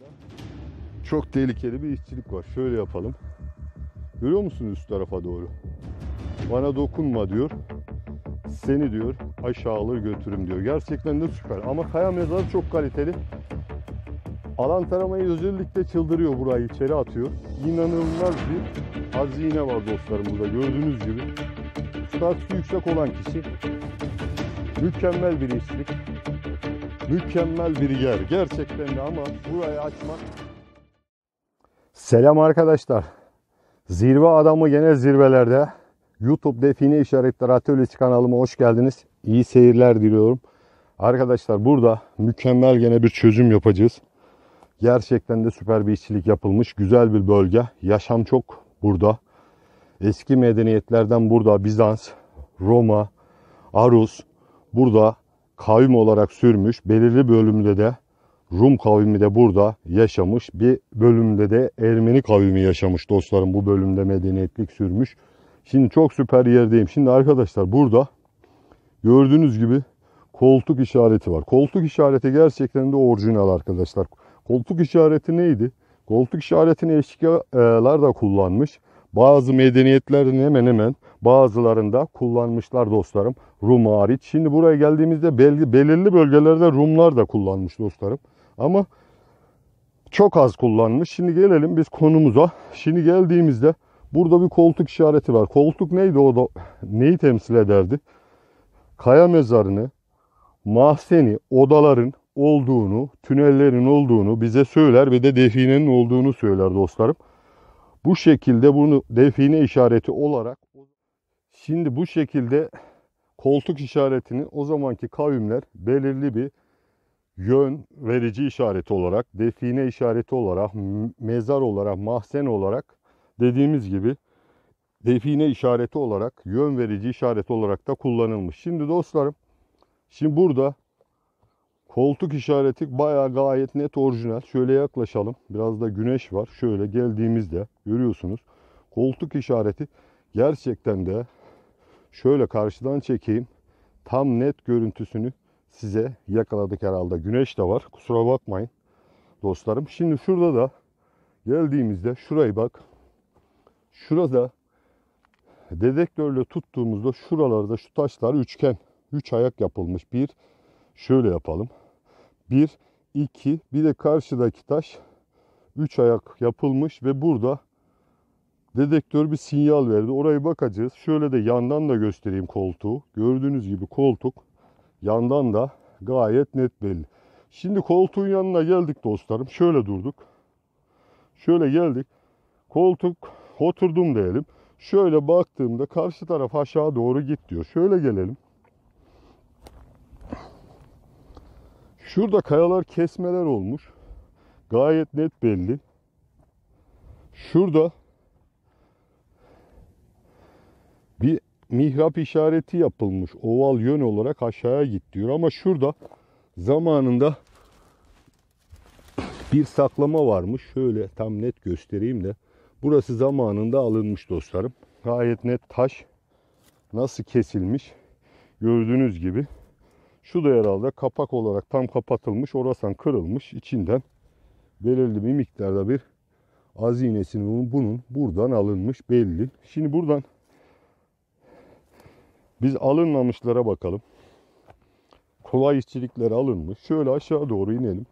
Burada çok tehlikeli bir işçilik var. Şöyle yapalım. Görüyor musun üst tarafa doğru? Bana dokunma diyor. Seni diyor aşağı alır götürürüm diyor. Gerçekten de süper. Ama kaya mezarı çok kaliteli. Alan taramayı özellikle çıldırıyor burayı içeri atıyor. İnanılmaz bir hazine var dostlarım burada gördüğünüz gibi. Statüsü yüksek olan kişi mükemmel bir işçilik. Mükemmel bir yer gerçekten de ama burayı açmak... Selam arkadaşlar. Zirve adamı gene zirvelerde. YouTube Define İşaretleri Atölyesi kanalıma hoş geldiniz. İyi seyirler diliyorum. Arkadaşlar burada mükemmel gene bir çözüm yapacağız. Gerçekten de süper bir işçilik yapılmış. Güzel bir bölge. Yaşam çok burada. Eski medeniyetlerden burada Bizans, Roma, Arus burada kavim olarak sürmüş. Belirli bölümde de Rum kavmi de burada yaşamış. Bir bölümde de Ermeni kavmi yaşamış dostlarım. Bu bölümde medeniyetlik sürmüş. Şimdi çok süper yerdeyim. Şimdi arkadaşlar burada gördüğünüz gibi koltuk işareti var. Koltuk işareti gerçekten de orijinal arkadaşlar. Koltuk işareti neydi? Koltuk işaretini eşkıyalar da kullanmış. Bazı medeniyetlerin hemen hemen Bazılarında kullanmışlar dostlarım. Rum hariç. Şimdi buraya geldiğimizde belli, belirli bölgelerde Rumlar da kullanmış dostlarım. Ama çok az kullanmış. Şimdi gelelim biz konumuza. Şimdi geldiğimizde burada bir koltuk işareti var. Koltuk neydi o da neyi temsil ederdi? Kaya mezarını, mahzeni, odaların olduğunu, tünellerin olduğunu bize söyler ve de definenin olduğunu söyler dostlarım. Bu şekilde bunu define işareti olarak Şimdi bu şekilde koltuk işaretini o zamanki kavimler belirli bir yön verici işareti olarak, define işareti olarak, mezar olarak, mahzen olarak dediğimiz gibi define işareti olarak, yön verici işaret olarak da kullanılmış. Şimdi dostlarım, şimdi burada koltuk işareti bayağı gayet net orijinal. Şöyle yaklaşalım. Biraz da güneş var. Şöyle geldiğimizde görüyorsunuz. Koltuk işareti gerçekten de Şöyle karşıdan çekeyim. Tam net görüntüsünü size yakaladık herhalde. Güneş de var. Kusura bakmayın dostlarım. Şimdi şurada da geldiğimizde şurayı bak. Şurada dedektörle tuttuğumuzda şuralarda şu taşlar üçgen. Üç ayak yapılmış. Bir şöyle yapalım. Bir, iki bir de karşıdaki taş üç ayak yapılmış ve burada Dedektör bir sinyal verdi. Orayı bakacağız. Şöyle de yandan da göstereyim koltuğu. Gördüğünüz gibi koltuk yandan da gayet net belli. Şimdi koltuğun yanına geldik dostlarım. Şöyle durduk. Şöyle geldik. Koltuk oturdum diyelim. Şöyle baktığımda karşı taraf aşağı doğru git diyor. Şöyle gelelim. Şurada kayalar kesmeler olmuş. Gayet net belli. Şurada bir mihrap işareti yapılmış. Oval yön olarak aşağıya git diyor. Ama şurada zamanında bir saklama varmış. Şöyle tam net göstereyim de. Burası zamanında alınmış dostlarım. Gayet net taş nasıl kesilmiş gördüğünüz gibi. Şu da herhalde kapak olarak tam kapatılmış. Orasan kırılmış. içinden belirli bir miktarda bir hazinesinin bunun buradan alınmış belli. Şimdi buradan biz alınmamışlara bakalım. Kolay işçilikler alınmış. Şöyle aşağı doğru inelim.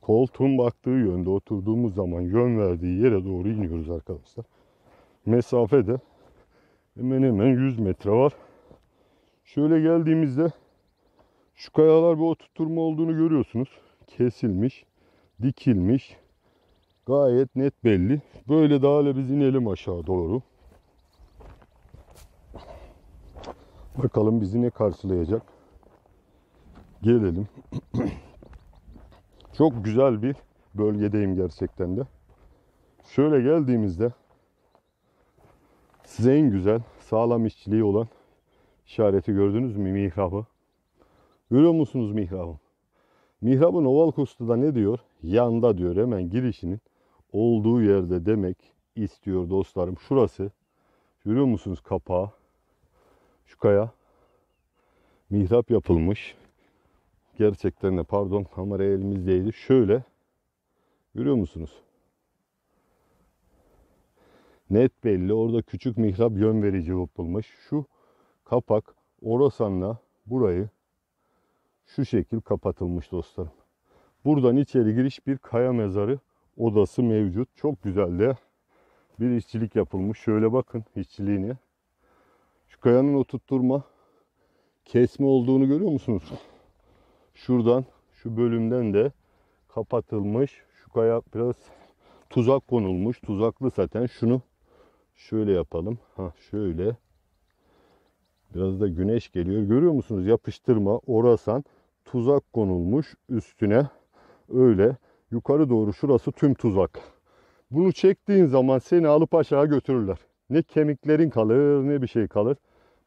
Koltuğun baktığı yönde oturduğumuz zaman yön verdiği yere doğru iniyoruz arkadaşlar. Mesafe de hemen hemen 100 metre var. Şöyle geldiğimizde şu kayalar bir oturturma olduğunu görüyorsunuz. Kesilmiş, dikilmiş. Gayet net belli. Böyle daha biz inelim aşağı doğru. Bakalım bizi ne karşılayacak. Gelelim. Çok güzel bir bölgedeyim gerçekten de. Şöyle geldiğimizde size en güzel sağlam işçiliği olan işareti gördünüz mü mihrabı? Görüyor musunuz mihrabı? Mihrabın oval kustuda ne diyor? Yanda diyor hemen girişinin olduğu yerde demek istiyor dostlarım. Şurası görüyor musunuz kapağı? Küçükkaya mihrap yapılmış. Gerçekten de pardon kamera elimizdeydi. Şöyle görüyor musunuz? Net belli orada küçük mihrap yön verici yapılmış. Şu kapak orasanla burayı şu şekil kapatılmış dostlarım. Buradan içeri giriş bir kaya mezarı odası mevcut. Çok güzel de bir işçilik yapılmış. Şöyle bakın işçiliğini kayanın oturtturma kesme olduğunu görüyor musunuz? Şuradan şu bölümden de kapatılmış. Şu kaya biraz tuzak konulmuş. Tuzaklı zaten. Şunu şöyle yapalım. Ha şöyle. Biraz da güneş geliyor. Görüyor musunuz? Yapıştırma, orasan, tuzak konulmuş üstüne. Öyle yukarı doğru şurası tüm tuzak. Bunu çektiğin zaman seni alıp aşağı götürürler. Ne kemiklerin kalır ne bir şey kalır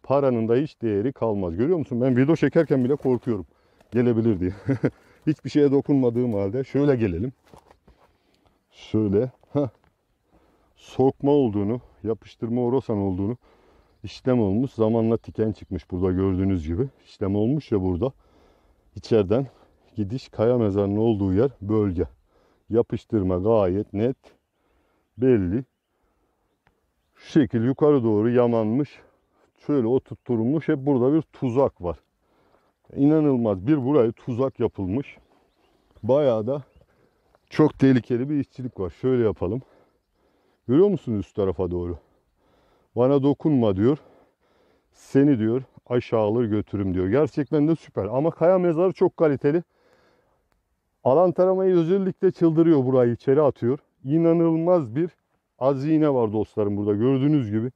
paranın da hiç değeri kalmaz. Görüyor musun? Ben video çekerken bile korkuyorum. Gelebilir diye. Hiçbir şeye dokunmadığım halde. Şöyle gelelim. Şöyle. Heh. Sokma olduğunu, yapıştırma orosan olduğunu işlem olmuş. Zamanla tiken çıkmış burada gördüğünüz gibi. İşlem olmuş ya burada. İçeriden gidiş kaya mezarının olduğu yer bölge. Yapıştırma gayet net belli. Şu şekil yukarı doğru yamanmış şöyle oturtturulmuş, hep burada bir tuzak var. İnanılmaz bir burayı tuzak yapılmış. Bayağı da çok tehlikeli bir işçilik var. Şöyle yapalım. Görüyor musun üst tarafa doğru? Bana dokunma diyor. Seni diyor aşağı alır götürüm diyor. Gerçekten de süper. Ama kaya mezarı çok kaliteli. Alan taramayı özellikle çıldırıyor burayı içeri atıyor. İnanılmaz bir azine var dostlarım burada gördüğünüz gibi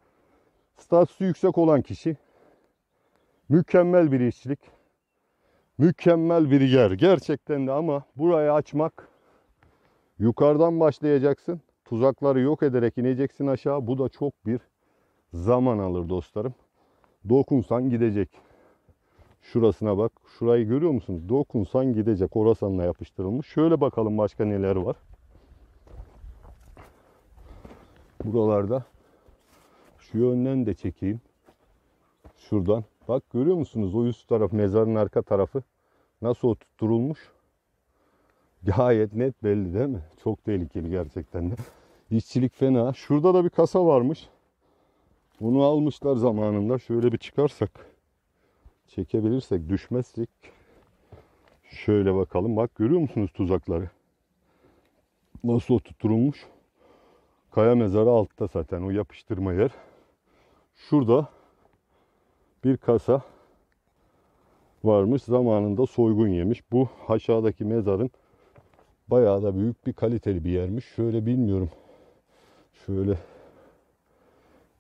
statüsü yüksek olan kişi mükemmel bir işçilik, mükemmel bir yer. Gerçekten de ama burayı açmak yukarıdan başlayacaksın. Tuzakları yok ederek ineceksin aşağı. Bu da çok bir zaman alır dostlarım. Dokunsan gidecek. Şurasına bak. Şurayı görüyor musunuz? Dokunsan gidecek. Orasanla yapıştırılmış. Şöyle bakalım başka neler var. Buralarda şu yönden de çekeyim. Şuradan. Bak görüyor musunuz o üst taraf mezarın arka tarafı nasıl oturtulmuş? Gayet net belli değil mi? Çok tehlikeli gerçekten de. İşçilik fena. Şurada da bir kasa varmış. Bunu almışlar zamanında. Şöyle bir çıkarsak. Çekebilirsek, düşmezsek. Şöyle bakalım. Bak görüyor musunuz tuzakları? Nasıl oturtulmuş? Kaya mezarı altta zaten o yapıştırma yer. Şurada bir kasa varmış. Zamanında soygun yemiş. Bu aşağıdaki mezarın bayağı da büyük bir kaliteli bir yermiş. Şöyle bilmiyorum. Şöyle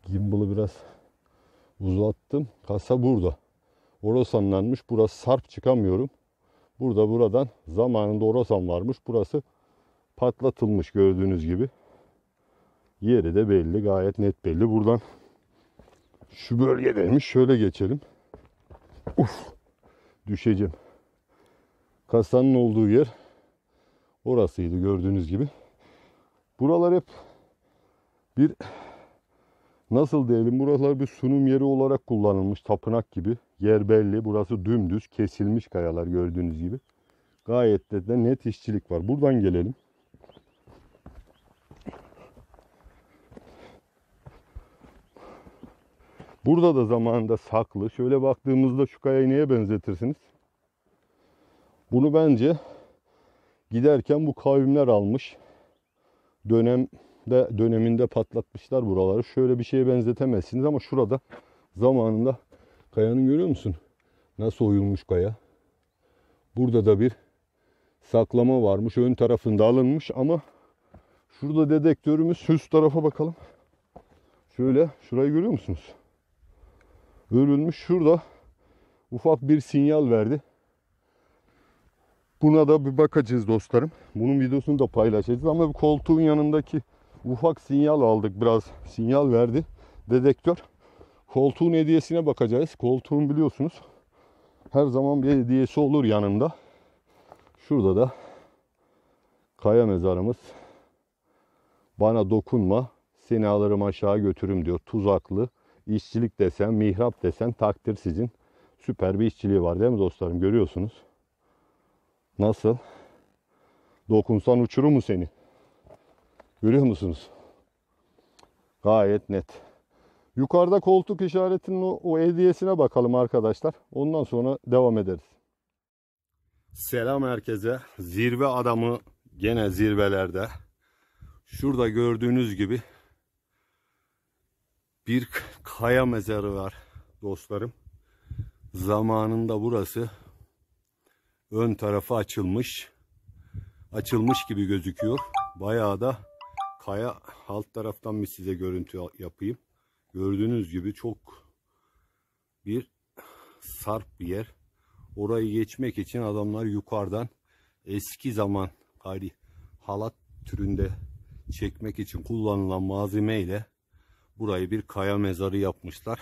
gimbal'ı biraz uzattım. Kasa burada. Orasan Burası sarp çıkamıyorum. Burada buradan zamanında Orasan varmış. Burası patlatılmış gördüğünüz gibi. Yeri de belli. Gayet net belli. Buradan şu bölgedeymiş. Şöyle geçelim. Uf. Düşeceğim. Kasanın olduğu yer orasıydı gördüğünüz gibi. Buralar hep bir nasıl diyelim buralar bir sunum yeri olarak kullanılmış tapınak gibi. Yer belli. Burası dümdüz kesilmiş kayalar gördüğünüz gibi. Gayet de, net işçilik var. Buradan gelelim. Burada da zamanında saklı. Şöyle baktığımızda şu kayayı neye benzetirsiniz? Bunu bence giderken bu kavimler almış. Dönemde döneminde patlatmışlar buraları. Şöyle bir şeye benzetemezsiniz ama şurada zamanında kayanın görüyor musun? Nasıl oyulmuş kaya? Burada da bir saklama varmış. Ön tarafında alınmış ama şurada dedektörümüz üst tarafa bakalım. Şöyle şurayı görüyor musunuz? görülmüş. Şurada ufak bir sinyal verdi. Buna da bir bakacağız dostlarım. Bunun videosunu da paylaşacağız ama bu koltuğun yanındaki ufak sinyal aldık biraz. Sinyal verdi dedektör. Koltuğun hediyesine bakacağız. Koltuğun biliyorsunuz her zaman bir hediyesi olur yanında. Şurada da kaya mezarımız. Bana dokunma seni alırım aşağı götürüm diyor. Tuzaklı işçilik desen, mihrap desen takdir sizin. Süper bir işçiliği var değil mi dostlarım? Görüyorsunuz. Nasıl? Dokunsan uçurur mu seni? Görüyor musunuz? Gayet net. Yukarıda koltuk işaretinin o, o hediyesine bakalım arkadaşlar. Ondan sonra devam ederiz. Selam herkese. Zirve adamı gene zirvelerde. Şurada gördüğünüz gibi bir kaya mezarı var dostlarım. Zamanında burası ön tarafı açılmış. Açılmış gibi gözüküyor. Bayağı da kaya alt taraftan bir size görüntü yapayım. Gördüğünüz gibi çok bir sarp bir yer. Orayı geçmek için adamlar yukarıdan eski zaman hali halat türünde çekmek için kullanılan malzemeyle. ile Burayı bir kaya mezarı yapmışlar.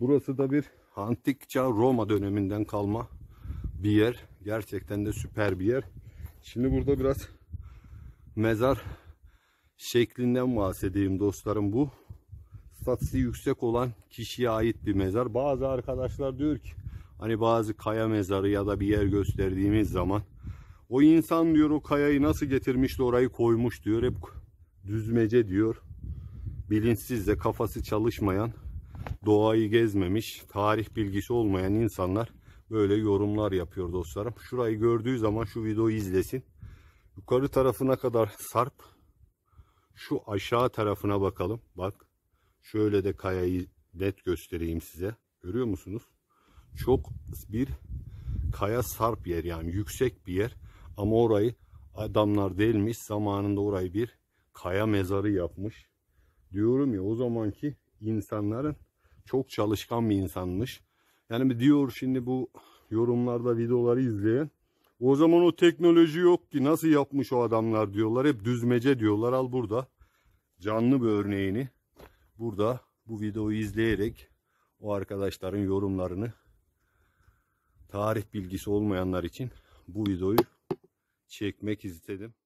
Burası da bir antik çağ Roma döneminden kalma bir yer. Gerçekten de süper bir yer. Şimdi burada biraz mezar şeklinden bahsedeyim dostlarım. Bu statüsü yüksek olan kişiye ait bir mezar. Bazı arkadaşlar diyor ki hani bazı kaya mezarı ya da bir yer gösterdiğimiz zaman o insan diyor o kayayı nasıl getirmişti orayı koymuş diyor. Hep düzmece diyor bilinçsiz de kafası çalışmayan, doğayı gezmemiş, tarih bilgisi olmayan insanlar böyle yorumlar yapıyor dostlarım. Şurayı gördüğü zaman şu videoyu izlesin. Yukarı tarafına kadar sarp. Şu aşağı tarafına bakalım. Bak. Şöyle de kayayı net göstereyim size. Görüyor musunuz? Çok bir kaya sarp yer yani yüksek bir yer. Ama orayı adamlar delmiş. Zamanında orayı bir kaya mezarı yapmış diyorum ya o zamanki insanların çok çalışkan bir insanmış. Yani diyor şimdi bu yorumlarda videoları izleyen o zaman o teknoloji yok ki nasıl yapmış o adamlar diyorlar. Hep düzmece diyorlar. Al burada canlı bir örneğini burada bu videoyu izleyerek o arkadaşların yorumlarını tarih bilgisi olmayanlar için bu videoyu çekmek istedim.